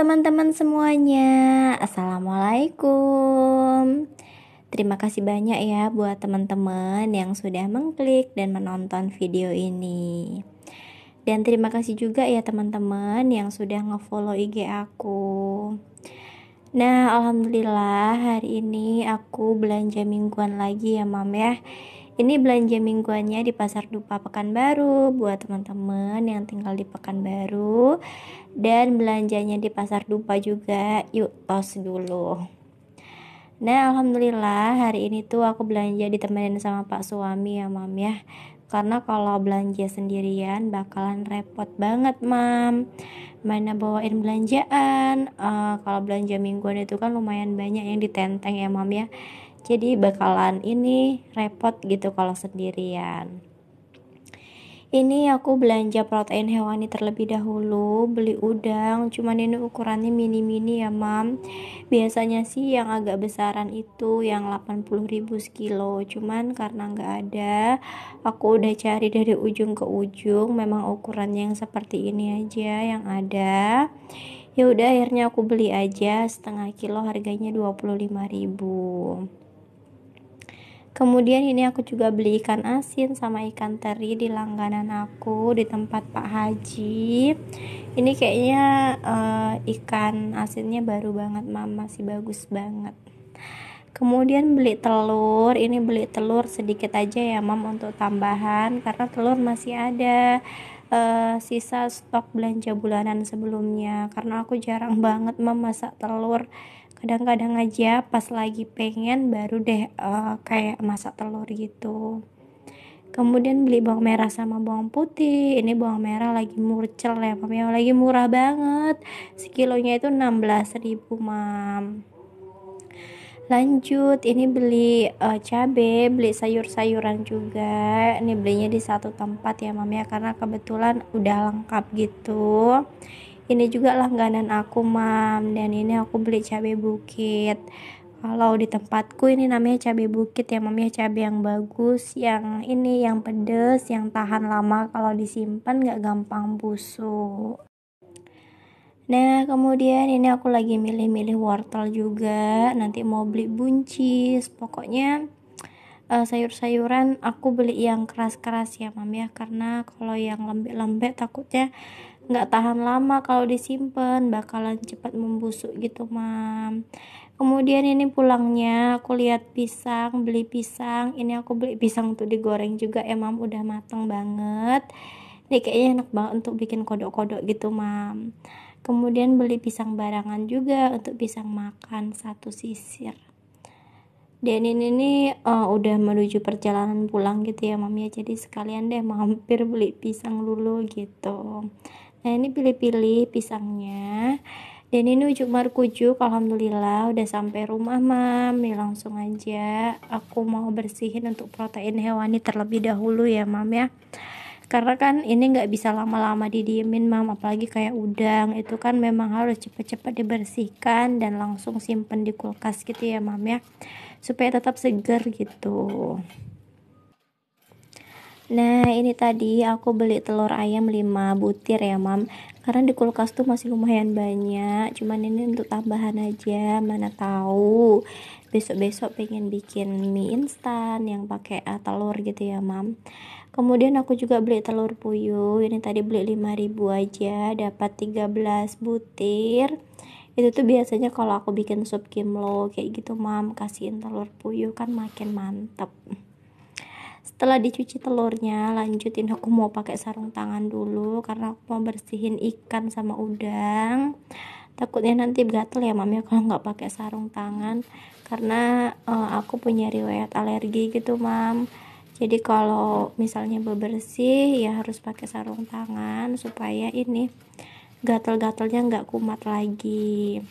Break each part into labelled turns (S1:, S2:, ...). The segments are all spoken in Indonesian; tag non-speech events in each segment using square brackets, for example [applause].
S1: teman-teman semuanya. Assalamualaikum. Terima kasih banyak ya buat teman-teman yang sudah mengklik dan menonton video ini. Dan terima kasih juga ya teman-teman yang sudah ngefollow IG aku. Nah, alhamdulillah hari ini aku belanja mingguan lagi ya, Mam ya. Ini belanja mingguannya di Pasar Dupa Pekanbaru buat teman-teman yang tinggal di Pekanbaru dan belanjanya di Pasar Dupa juga. Yuk tos dulu. Nah, alhamdulillah hari ini tuh aku belanja ditemenin sama Pak suami ya, Mam ya. Karena kalau belanja sendirian bakalan repot banget, Mam. Mana bawain belanjaan? Uh, kalau belanja mingguan itu kan lumayan banyak yang ditenteng ya, Mam ya jadi bakalan ini repot gitu kalau sendirian ini aku belanja protein hewani terlebih dahulu beli udang cuman ini ukurannya mini-mini ya mam biasanya sih yang agak besaran itu yang 80 ribu sekilo cuman karena nggak ada aku udah cari dari ujung ke ujung memang ukurannya yang seperti ini aja yang ada ya udah akhirnya aku beli aja setengah kilo harganya 25 ribu Kemudian ini aku juga beli ikan asin sama ikan teri di langganan aku di tempat Pak Haji. Ini kayaknya uh, ikan asinnya baru banget, Mama masih bagus banget. Kemudian beli telur, ini beli telur sedikit aja ya Mam untuk tambahan karena telur masih ada uh, sisa stok belanja bulanan sebelumnya karena aku jarang [laughs] banget Mam masak telur kadang-kadang aja pas lagi pengen baru deh uh, kayak masak telur gitu kemudian beli bawang merah sama bawang putih ini bawang merah lagi murcel ya mam ya lagi murah banget sekilonya itu 16.000 mam lanjut ini beli uh, cabe beli sayur-sayuran juga ini belinya di satu tempat ya mam ya karena kebetulan udah lengkap gitu ini juga langganan aku mam dan ini aku beli cabai bukit kalau di tempatku ini namanya cabai bukit ya mam ya cabai yang bagus yang ini yang pedes yang tahan lama kalau disimpan nggak gampang busuk Nah, kemudian ini aku lagi milih-milih wortel juga. Nanti mau beli buncis. Pokoknya uh, sayur-sayuran aku beli yang keras-keras ya, Mam ya. Karena kalau yang lembek-lembek takutnya nggak tahan lama kalau disimpan bakalan cepat membusuk gitu mam kemudian ini pulangnya aku lihat pisang beli pisang ini aku beli pisang untuk digoreng juga ya mam udah mateng banget ini kayaknya enak banget untuk bikin kodok-kodok gitu mam kemudian beli pisang barangan juga untuk pisang makan satu sisir dan ini nih uh, udah menuju perjalanan pulang gitu ya mam ya jadi sekalian deh mampir beli pisang dulu gitu nah ini pilih-pilih pisangnya dan ini ujuk markujuk alhamdulillah udah sampai rumah mam ini langsung aja aku mau bersihin untuk protein hewani terlebih dahulu ya mam ya karena kan ini nggak bisa lama-lama didiemin mam apalagi kayak udang itu kan memang harus cepat-cepat dibersihkan dan langsung simpen di kulkas gitu ya mam ya supaya tetap segar gitu Nah, ini tadi aku beli telur ayam 5 butir ya, Mam. Karena di kulkas tuh masih lumayan banyak, cuman ini untuk tambahan aja, mana tahu besok-besok pengen bikin mie instan yang pakai uh, telur gitu ya, Mam. Kemudian aku juga beli telur puyuh. Ini tadi beli ribu aja, dapat 13 butir itu tuh biasanya kalau aku bikin sup kimlo kayak gitu mam kasihin telur puyuh kan makin mantep setelah dicuci telurnya lanjutin aku mau pakai sarung tangan dulu karena aku mau bersihin ikan sama udang takutnya nanti gatel ya mami ya, kalau nggak pakai sarung tangan karena uh, aku punya riwayat alergi gitu mam jadi kalau misalnya bebersih ya harus pakai sarung tangan supaya ini gatel-gatelnya nggak kumat lagi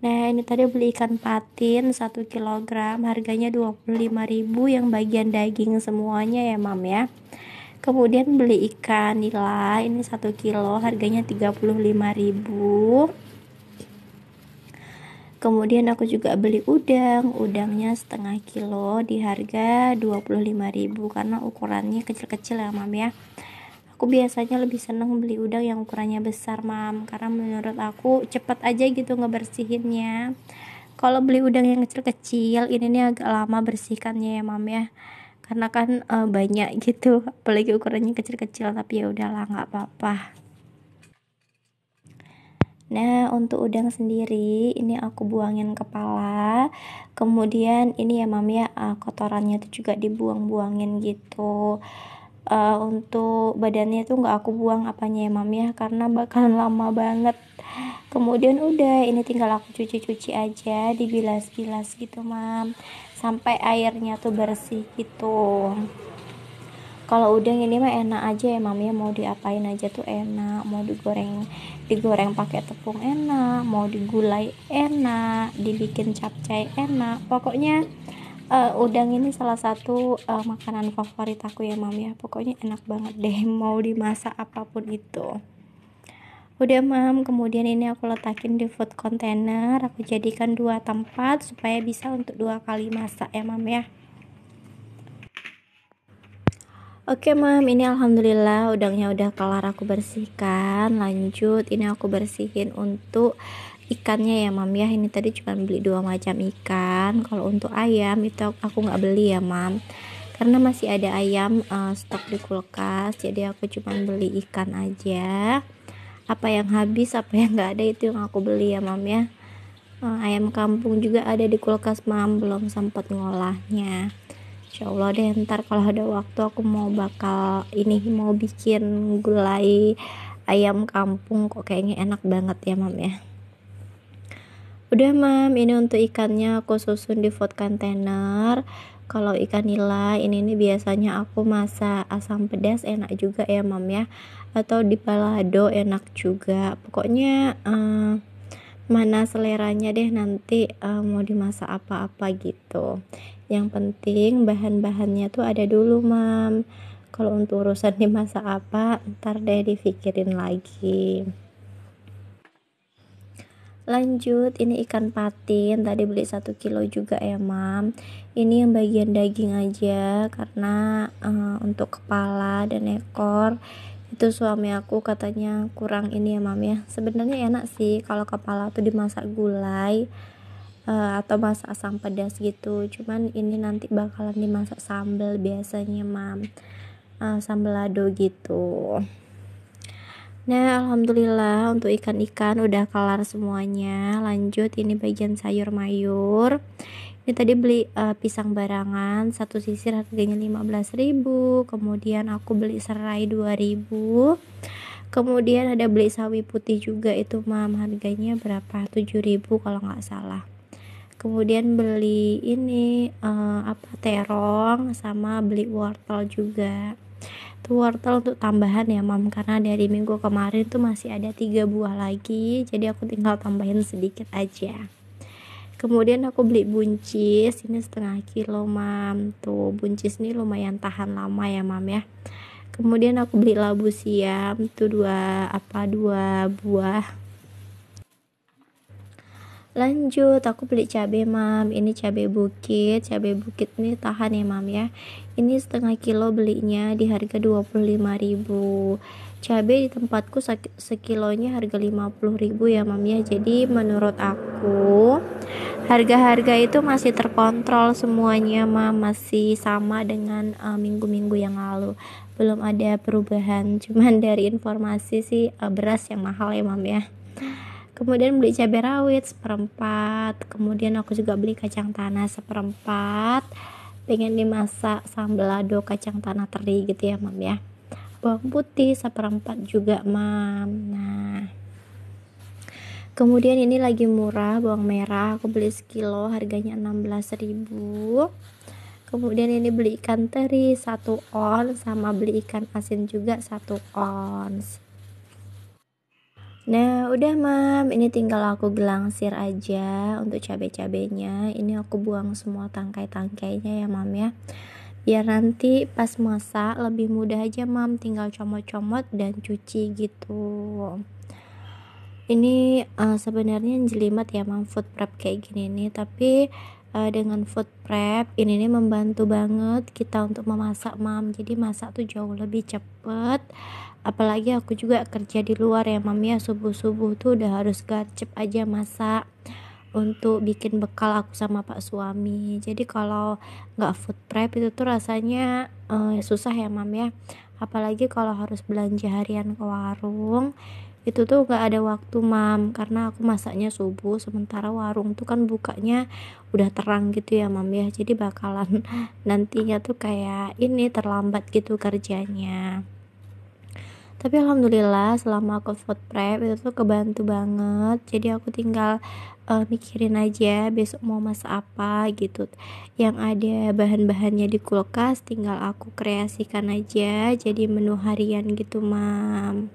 S1: Nah, ini tadi beli ikan patin 1 kg, harganya 25.000 yang bagian daging semuanya ya, Mam ya. Kemudian beli ikan nila, ini 1 kg, harganya 35.000. Kemudian aku juga beli udang, udangnya setengah kilo di harga 25.000 karena ukurannya kecil-kecil ya, Mam ya aku biasanya lebih seneng beli udang yang ukurannya besar mam karena menurut aku cepet aja gitu ngebersihinnya kalau beli udang yang kecil-kecil ini nih agak lama bersihkannya ya mam ya karena kan e, banyak gitu apalagi ukurannya kecil-kecil tapi ya udahlah nggak apa-apa Nah, untuk udang sendiri ini aku buangin kepala. Kemudian ini ya Mam ya eh, kotorannya itu juga dibuang-buangin gitu uh, untuk badannya tuh nggak aku buang apanya ya mami ya karena bakalan lama banget kemudian udah ini tinggal aku cuci-cuci aja dibilas-bilas gitu mam sampai airnya tuh bersih gitu kalau udah ini mah enak aja ya mami ya mau diapain aja tuh enak mau digoreng digoreng pakai tepung enak mau digulai enak dibikin capcay enak pokoknya uh, udang ini salah satu uh, makanan favorit aku ya mam ya pokoknya enak banget deh [laughs] mau dimasak apapun itu udah mam kemudian ini aku letakin di food container aku jadikan dua tempat supaya bisa untuk dua kali masak ya mam ya Oke mam, ini alhamdulillah udangnya udah kelar aku bersihkan. Lanjut, ini aku bersihin untuk ikannya ya mam ya ini tadi cuma beli dua macam ikan kalau untuk ayam itu aku nggak beli ya mam karena masih ada ayam uh, stok di kulkas jadi aku cuma beli ikan aja apa yang habis apa yang nggak ada itu yang aku beli ya mam ya uh, ayam kampung juga ada di kulkas mam belum sempat ngolahnya Insya Allah deh ntar kalau ada waktu aku mau bakal ini mau bikin gulai ayam kampung kok kayaknya enak banget ya mam ya udah mam ini untuk ikannya aku susun di food container kalau ikan nila ini nih biasanya aku masak asam pedas enak juga ya mam ya atau di balado enak juga pokoknya uh, mana seleranya deh nanti uh, mau dimasak apa-apa gitu yang penting bahan-bahannya tuh ada dulu mam kalau untuk urusan [laughs] dimasak apa ntar deh difikirin lagi lanjut ini ikan patin tadi beli satu kilo juga ya mam ini yang bagian daging aja karena uh, untuk kepala dan ekor itu suami aku katanya kurang ini ya mam ya sebenarnya enak sih kalau kepala tuh dimasak gulai uh, atau masak asam pedas gitu cuman ini nanti bakalan dimasak sambal biasanya mam uh, sambal lado gitu Nah, alhamdulillah untuk ikan-ikan udah kelar semuanya. Lanjut ini bagian sayur mayur. Ini tadi beli uh, pisang barangan, satu sisir harganya 15.000. Kemudian aku beli serai 2.000. Kemudian ada beli sawi putih juga itu mam harganya berapa? 7.000 kalau nggak salah. Kemudian beli ini uh, apa terong sama beli wortel juga satu wortel untuk tambahan ya mam karena dari minggu kemarin tuh masih ada tiga buah lagi jadi aku tinggal tambahin sedikit aja kemudian aku beli buncis ini setengah kilo mam tuh buncis ini lumayan tahan lama ya mam ya kemudian aku beli labu siam tuh dua apa dua buah lanjut aku beli cabai mam ini cabai bukit cabai bukit ini tahan ya mam ya ini setengah kilo belinya di harga 25.000 cabai di tempatku sekilonya harga 50.000 ya mam ya jadi menurut aku harga-harga itu masih terkontrol semuanya mam masih sama dengan eh, minggu-minggu uh, yang lalu belum ada perubahan [laughs] cuman dari informasi sih uh, beras yang mahal ya mam ya kemudian beli cabai rawit seperempat kemudian aku juga beli kacang tanah seperempat pengen dimasak sambal sambalado kacang tanah teri gitu ya mam ya bawang putih seperempat juga mam nah kemudian ini lagi murah bawang merah aku beli sekilo harganya 16000 kemudian ini beli ikan teri satu on sama beli ikan asin juga satu ons Nah udah mam, ini tinggal aku gelangsir aja untuk cabai-cabainya. Ini aku buang semua tangkai-tangkainya ya mam ya. Biar nanti pas masak lebih mudah aja mam, tinggal comot-comot dan cuci gitu. Ini uh, sebenarnya jelimet ya mam food prep kayak gini nih, tapi uh, dengan food prep ini nih membantu banget kita untuk memasak mam. Jadi masak tuh jauh lebih cepet apalagi aku juga kerja di luar ya mami ya subuh-subuh tuh udah harus gacep aja masak untuk bikin bekal aku sama pak suami jadi kalau nggak food prep itu tuh rasanya uh, susah ya mam ya apalagi kalau harus belanja harian ke warung itu tuh nggak ada waktu mam karena aku masaknya subuh sementara warung tuh kan bukanya udah terang gitu ya mam ya jadi bakalan [laughs] nantinya tuh kayak ini terlambat gitu kerjanya tapi alhamdulillah selama aku food prep itu tuh kebantu banget jadi aku tinggal uh, mikirin aja besok mau masak apa gitu yang ada bahan-bahannya di kulkas tinggal aku kreasikan aja jadi menu harian gitu mam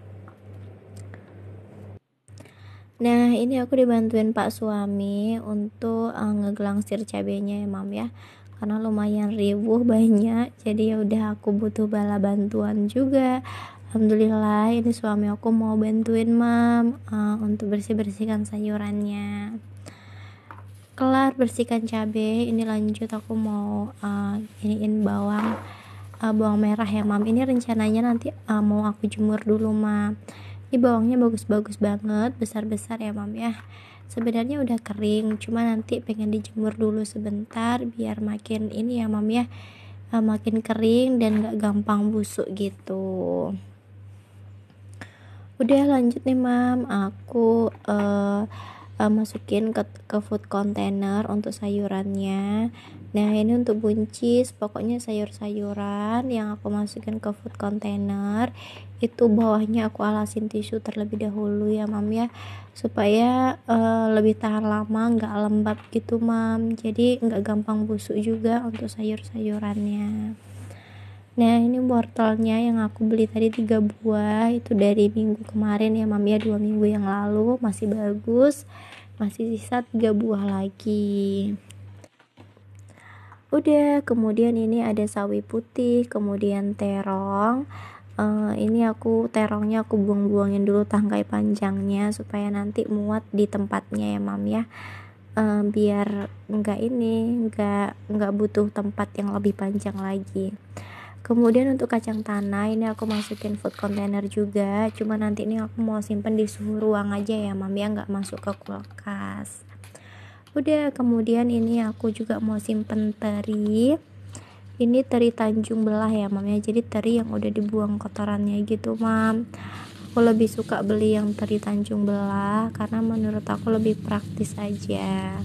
S1: Nah ini aku dibantuin pak suami untuk uh, ngegelangsir cabenya ya mam ya karena lumayan ribuh banyak jadi ya udah aku butuh bala bantuan juga alhamdulillah ini suami aku mau bantuin mam uh, untuk bersih bersihkan sayurannya kelar bersihkan cabe ini lanjut aku mau uh, iniin bawang uh, bawang merah ya mam ini rencananya nanti uh, mau aku jemur dulu mam ini bawangnya bagus-bagus banget besar-besar ya mam ya sebenarnya udah kering cuma nanti pengen dijemur dulu sebentar biar makin ini ya mam ya makin kering dan gak gampang busuk gitu udah lanjut nih mam aku uh, uh, masukin ke, ke food container untuk sayurannya nah ini untuk buncis pokoknya sayur-sayuran yang aku masukin ke food container itu bawahnya aku alasin tisu terlebih dahulu ya mam ya supaya uh, lebih tahan lama nggak lembab gitu mam jadi nggak gampang busuk juga untuk sayur-sayurannya nah ini wortelnya yang aku beli tadi tiga buah itu dari minggu kemarin ya mami ya dua minggu yang lalu masih bagus masih sisa tiga buah lagi udah kemudian ini ada sawi putih kemudian terong uh, ini aku terongnya aku buang-buangin dulu tangkai panjangnya supaya nanti muat di tempatnya ya mam ya uh, biar enggak ini enggak enggak butuh tempat yang lebih panjang lagi kemudian untuk kacang tanah ini aku masukin food container juga cuma nanti ini aku mau simpen di suhu ruang aja ya mami ya nggak masuk ke kulkas udah kemudian ini aku juga mau simpen teri ini teri Tanjung Belah ya mam ya jadi teri yang udah dibuang kotorannya gitu mam aku lebih suka beli yang teri Tanjung Belah karena menurut aku lebih praktis aja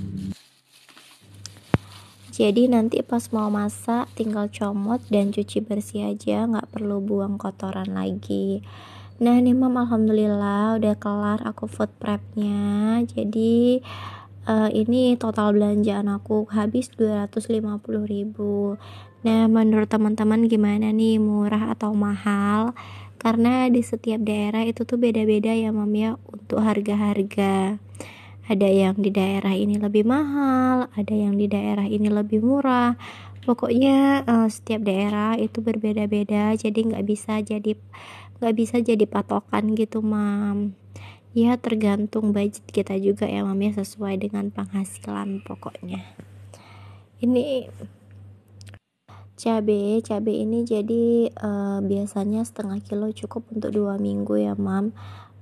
S1: jadi nanti pas mau masak tinggal comot dan cuci bersih aja, nggak perlu buang kotoran lagi. Nah nih mam alhamdulillah udah kelar aku food prepnya. Jadi uh, ini total belanjaan aku habis 250 ribu. Nah menurut teman-teman gimana nih murah atau mahal? Karena di setiap daerah itu tuh beda-beda ya mam ya untuk harga-harga ada yang di daerah ini lebih mahal ada yang di daerah ini lebih murah pokoknya uh, setiap daerah itu berbeda-beda jadi nggak bisa jadi nggak bisa jadi patokan gitu mam ya tergantung budget kita juga ya mam ya sesuai dengan penghasilan pokoknya ini cabe cabe ini jadi uh, biasanya setengah kilo cukup untuk dua minggu ya mam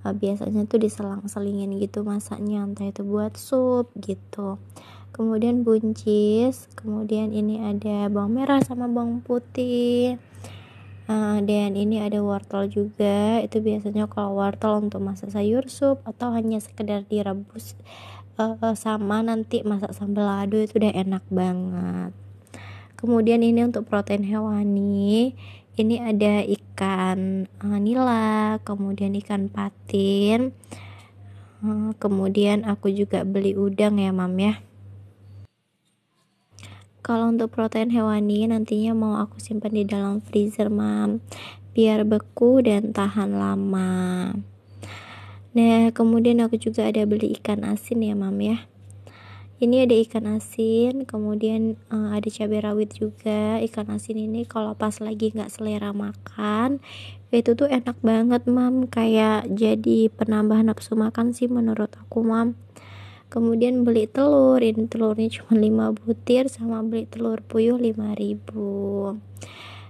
S1: uh, biasanya tuh diselang-selingin gitu masaknya entah itu buat sup gitu kemudian buncis kemudian ini ada bawang merah sama bawang putih uh, dan ini ada wortel juga itu biasanya kalau wortel untuk masak sayur sup atau hanya sekedar direbus uh, sama nanti masak sambal lado itu udah enak banget kemudian ini untuk protein hewani ini ada ikan eh, nila kemudian ikan patin eh, kemudian aku juga beli udang ya mam ya kalau untuk protein hewani nantinya mau aku simpan di dalam freezer mam biar beku dan tahan lama nah kemudian aku juga ada beli ikan asin ya mam ya ini ada ikan asin kemudian uh, ada cabai rawit juga ikan asin ini kalau pas lagi nggak selera makan itu tuh enak banget mam kayak jadi penambah nafsu makan sih menurut aku mam kemudian beli telur ini telurnya cuma 5 butir sama beli telur puyuh 5000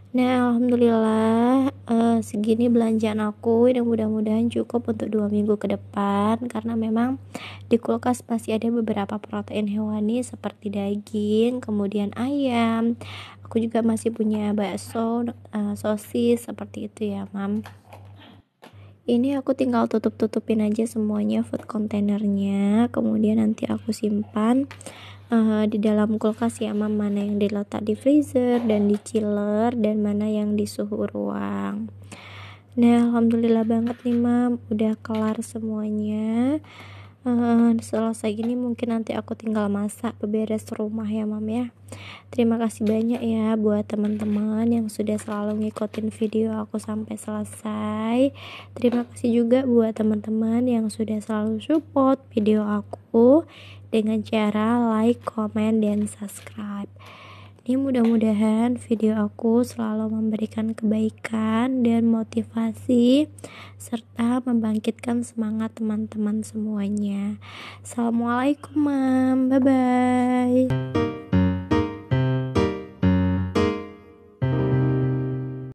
S1: Nah, alhamdulillah uh, segini belanjaan aku dan mudah-mudahan cukup untuk dua minggu ke depan karena memang di kulkas pasti ada beberapa protein hewani seperti daging, kemudian ayam. Aku juga masih punya bakso, uh, sosis seperti itu ya, Mam. Ini aku tinggal tutup-tutupin aja semuanya food containernya. kemudian nanti aku simpan uh, di dalam kulkas ya mam mana yang diletak di freezer dan di chiller dan mana yang di suhu ruang nah alhamdulillah banget nih mam udah kelar semuanya Uh, selesai gini mungkin nanti aku tinggal masak beberes rumah ya mam ya terima kasih banyak ya buat teman-teman yang sudah selalu ngikutin video aku sampai selesai terima kasih juga buat teman-teman yang sudah selalu support video aku dengan cara like, komen, dan subscribe. Ini mudah-mudahan video aku selalu memberikan kebaikan dan motivasi serta membangkitkan semangat teman-teman semuanya. Assalamualaikum, Mam. Bye bye.